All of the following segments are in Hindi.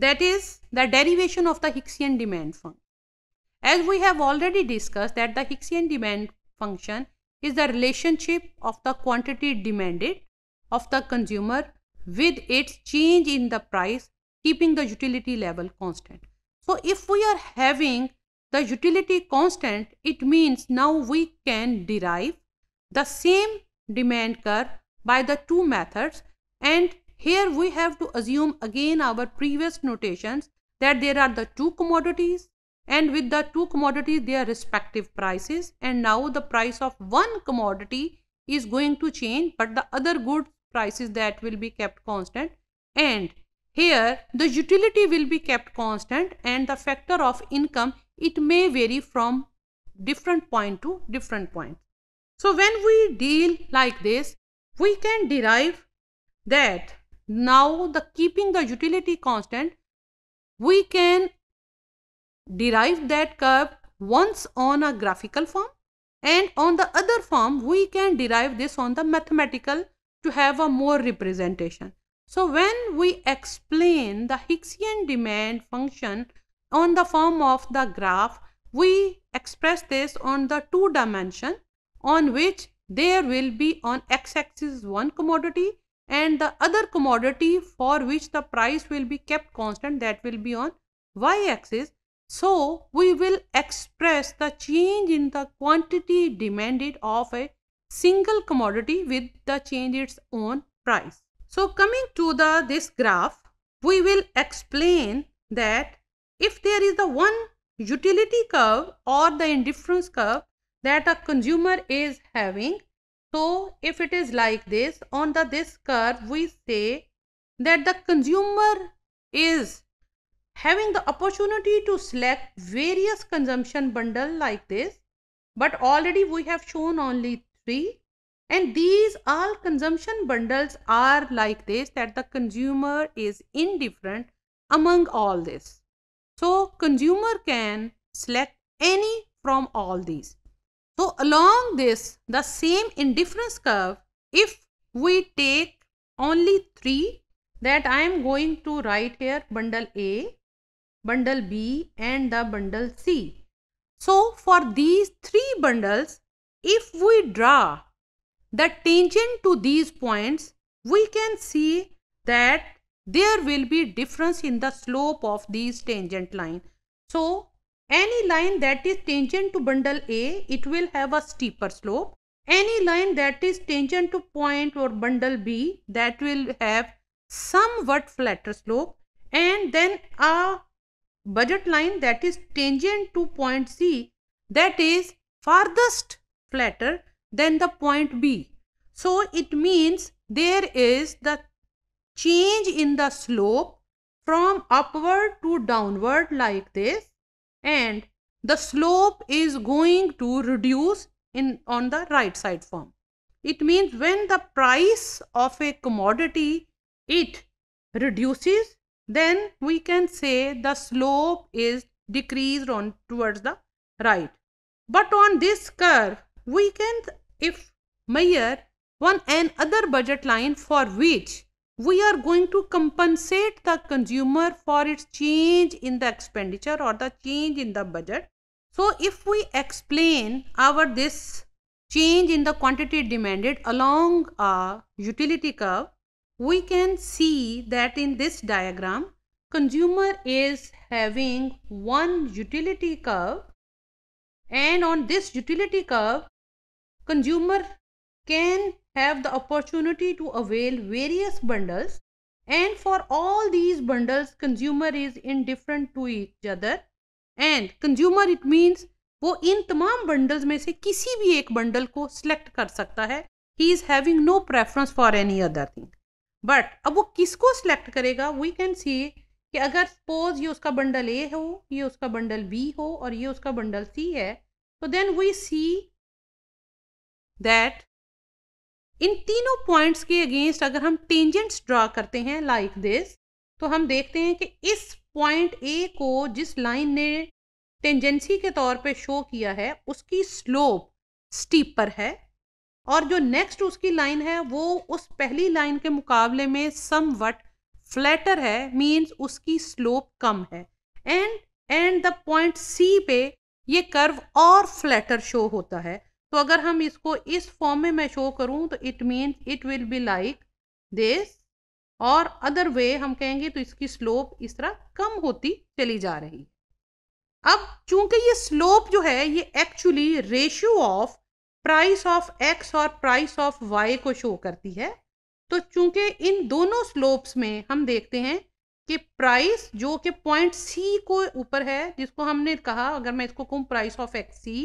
that is the derivation of the Hicksian demand function. As we have already discussed that the Hicksian demand function is the relationship of the quantity demanded of the consumer with its change in the price keeping the utility level constant. So, if we are having the utility constant, it means now we can derive the same demand curve by the two methods and here we have to assume again our previous notations that there are the two commodities and with the two commodities their respective prices and now the price of one commodity is going to change but the other good prices that will be kept constant and here the utility will be kept constant and the factor of income it may vary from different point to different point. So when we deal like this we can derive that now the keeping the utility constant, we can derive that curve once on a graphical form and on the other form we can derive this on the mathematical to have a more representation. So when we explain the Hicksian demand function on the form of the graph, we express this on the two dimension on which there will be on x axis one commodity and the other commodity for which the price will be kept constant that will be on y axis. So, we will express the change in the quantity demanded of a single commodity with the change its own price. So, coming to the this graph, we will explain that if there is the one utility curve or the indifference curve that a consumer is having so if it is like this on the this curve we say that the consumer is having the opportunity to select various consumption bundle like this but already we have shown only three and these all consumption bundles are like this that the consumer is indifferent among all this. So consumer can select any from all these. So along this, the same indifference curve, if we take only three that I am going to write here bundle A, bundle B and the bundle C. So for these three bundles, if we draw the tangent to these points, we can see that there will be difference in the slope of these tangent line. So any line that is tangent to bundle A, it will have a steeper slope. Any line that is tangent to point or bundle B, that will have somewhat flatter slope. And then a budget line that is tangent to point C, that is farthest flatter than the point B. So, it means there is the change in the slope from upward to downward like this and the slope is going to reduce in on the right side form. It means when the price of a commodity it reduces then we can say the slope is decreased on towards the right. But on this curve we can if measure one another budget line for which we are going to compensate the consumer for its change in the expenditure or the change in the budget. So, if we explain our this change in the quantity demanded along a utility curve, we can see that in this diagram, consumer is having one utility curve and on this utility curve, consumer can have the opportunity to avail various bundles and for all these bundles consumer is indifferent to each other and consumer it means वो इन तमाम बंडल्स में से किसी भी एक बंडल को सिलेक्ट कर सकता है he is having no preference for any other thing but अब वो किसको सिलेक्ट करेगा वी कैन सी कि अगर सपोज ये उसका बंडल ए हो ये उसका बंडल बी हो और ये उसका बंडल सी है तो देन वी सी दैट इन तीनों पॉइंट्स के अगेंस्ट अगर हम टेंजेंट्स ड्रा करते हैं लाइक like दिस तो हम देखते हैं कि इस पॉइंट ए को जिस लाइन ने टेंजेंसी के तौर पे शो किया है उसकी स्लोप स्टीपर है और जो नेक्स्ट उसकी लाइन है वो उस पहली लाइन के मुकाबले में सम वट फ्लैटर है मीन्स उसकी स्लोप कम है and and the point C पे ये कर्व और फ्लैटर शो होता है तो अगर हम इसको इस फॉर्म में मैं शो करूं तो it mean it will be like this और अदर वे हम कहेंगे तो इसकी स्लोप इस तरह कम होती चली जा रही अब चूंकि ये स्लोप जो है ये actually ratio of price of X और प्राइस ऑफ वाई को शो करती है तो चूंकि इन दोनों स्लोप्स में हम देखते हैं कि प्राइस जो कि पॉइंट सी को ऊपर है जिसको हमने कहा अगर मैं इसको कहूँ price of X C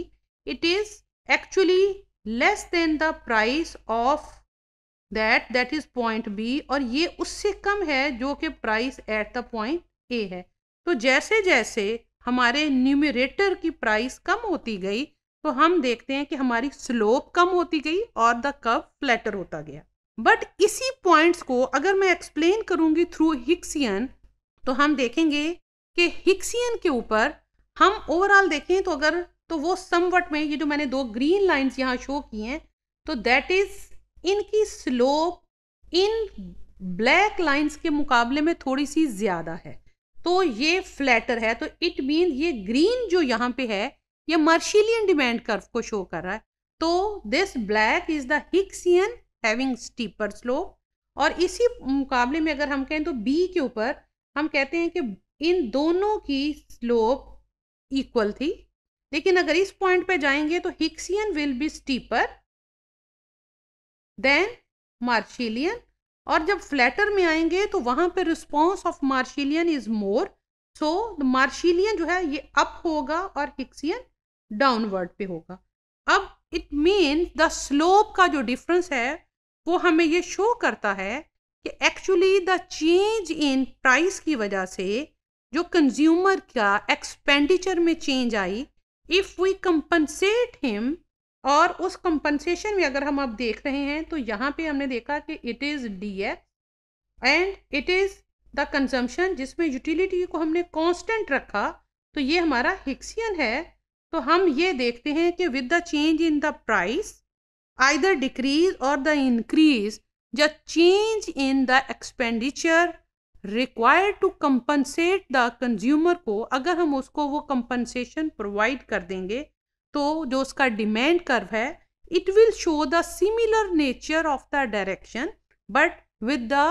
it is actually less than the price of that that is point B और ये उससे कम है जो कि price at the point A है तो जैसे जैसे हमारे न्यूमिरेटर की प्राइस कम होती गई तो हम देखते हैं कि हमारी स्लोप कम होती गई और द कर्व फ्लैटर होता गया बट इसी पॉइंट्स को अगर मैं एक्सप्लेन करूंगी थ्रू हिक्सियन तो हम देखेंगे कि हिक्सियन के ऊपर हम ओवरऑल देखें तो अगर तो वो समवट में ये जो मैंने दो ग्रीन लाइंस यहाँ शो की हैं तो दैट इज इनकी स्लोप इन ब्लैक लाइंस के मुकाबले में थोड़ी सी ज़्यादा है तो ये फ्लैटर है तो इट मीन ये ग्रीन जो यहाँ पे है ये मर्शिलियन डिमांड कर्व को शो कर रहा है तो this black is the Hicksian having steeper slope और इसी मुकाबले में अगर हम कहें तो बी के ऊपर हम कहते हैं कि इन दोनों की स्लोप इक्वल थी लेकिन अगर इस पॉइंट पे जाएंगे तो Hicksian will be steeper than Marshallian और जब फ्लैटर में आएंगे तो वहां पे response of Marshallian is more so the Marshallian जो है ये अप होगा और हिक्सियन डाउनवर्ड पे होगा अब इट मीन द स्लोप का जो डिफरेंस है वो हमें ये शो करता है कि actually the change in price की वजह से जो कंज्यूमर का एक्सपेंडिचर में चेंज आई इफ़ वी कंपनसेट हिम और उस कंपनसेशन में अगर हम अब देख रहे हैं तो यहाँ पे हमने देखा कि it is D X and it is the consumption जिसमें यूटिलिटी को हमने कांस्टेंट रखा तो ये हमारा हिक्सियन है तो हम ये देखते हैं कि with the change in the price either decrease और the increase the change in the expenditure require to compensate the consumer को अगर हम उसको वो कंपनसेशन प्रोवाइड कर देंगे तो जो उसका डिमांड कर्व है it will show the similar nature of the direction but with the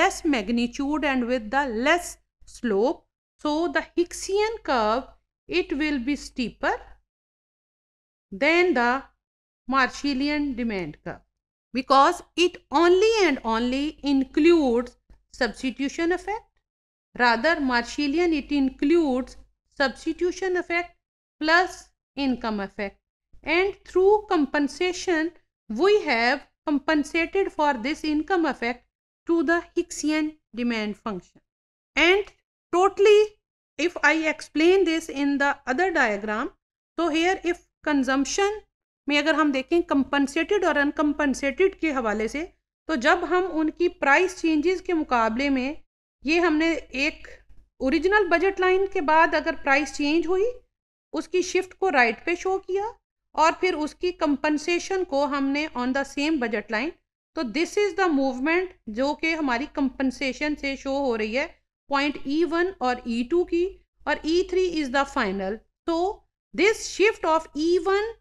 less magnitude and with the less slope so the Hicksian curve it will be steeper than the Marshallian demand curve because it only and only includes substitution effect. Rather, Marshallian it includes substitution effect plus income effect. And through compensation, we have compensated for this income effect to the Hicksian demand function. And totally, if I explain this in the other diagram, so here if consumption में अगर हम देखें कंपनसेटेड और अनकम्पनसेटेड के हवाले से तो जब हम उनकी प्राइस चेंजेस के मुकाबले में ये हमने एक ओरिजिनल बजट लाइन के बाद अगर प्राइस चेंज हुई उसकी शिफ्ट को राइट पे शो किया और फिर उसकी कंपनसेशन को हमने on the same budget line तो दिस इज़ द मूवमेंट जो कि हमारी कंपनसेशन से शो हो रही है पॉइंट ई वन और ई e टू की और E three is the final तो this shift of E one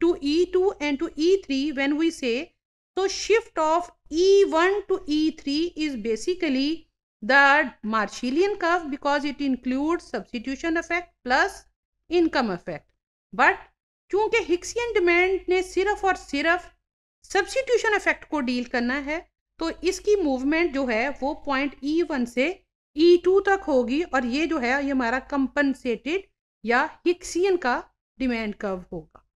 to E two and to E three when we say तो shift of E1 to E3 is basically the Marshallian curve because it includes substitution effect plus income effect. But चूंकि हिक्सियन डिमांड ने सिर्फ और सिर्फ सब्सिट्यूशन इफेक्ट को डील करना है तो इसकी मूवमेंट जो है वो पॉइंट ई वन से ई e टू तक होगी और ये जो है ये हमारा कंपनसेटेड या हिक्सियन का डिमांड कर्व होगा